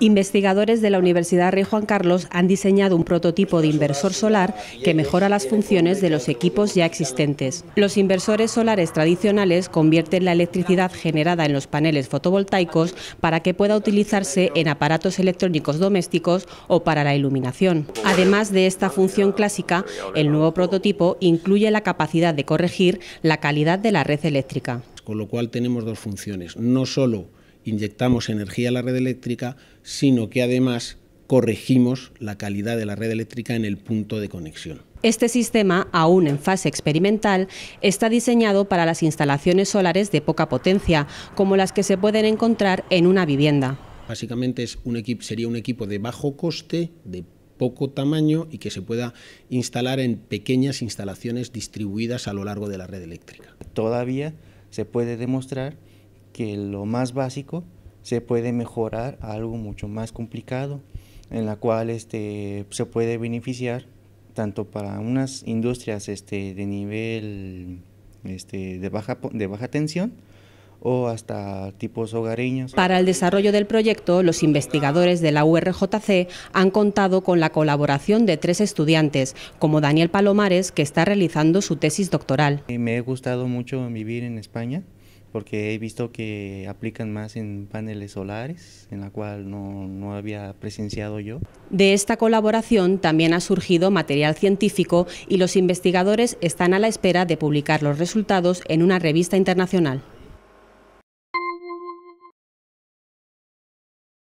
Investigadores de la Universidad Rey Juan Carlos han diseñado un prototipo de inversor solar que mejora las funciones de los equipos ya existentes. Los inversores solares tradicionales convierten la electricidad generada en los paneles fotovoltaicos para que pueda utilizarse en aparatos electrónicos domésticos o para la iluminación. Además de esta función clásica, el nuevo prototipo incluye la capacidad de corregir la calidad de la red eléctrica. Con lo cual tenemos dos funciones, no solo inyectamos energía a la red eléctrica, sino que además corregimos la calidad de la red eléctrica en el punto de conexión. Este sistema, aún en fase experimental, está diseñado para las instalaciones solares de poca potencia, como las que se pueden encontrar en una vivienda. Básicamente es un equipo, sería un equipo de bajo coste, de poco tamaño y que se pueda instalar en pequeñas instalaciones distribuidas a lo largo de la red eléctrica. Todavía se puede demostrar que lo más básico se puede mejorar a algo mucho más complicado, en la cual este, se puede beneficiar tanto para unas industrias este, de nivel este, de, baja, de baja tensión, o hasta tipos hogareños. Para el desarrollo del proyecto, los investigadores de la URJC han contado con la colaboración de tres estudiantes, como Daniel Palomares, que está realizando su tesis doctoral. Eh, me ha gustado mucho vivir en España porque he visto que aplican más en paneles solares, en la cual no, no, había presenciado yo. De esta colaboración también ha surgido material científico y los investigadores están a la espera de publicar los resultados en una revista internacional.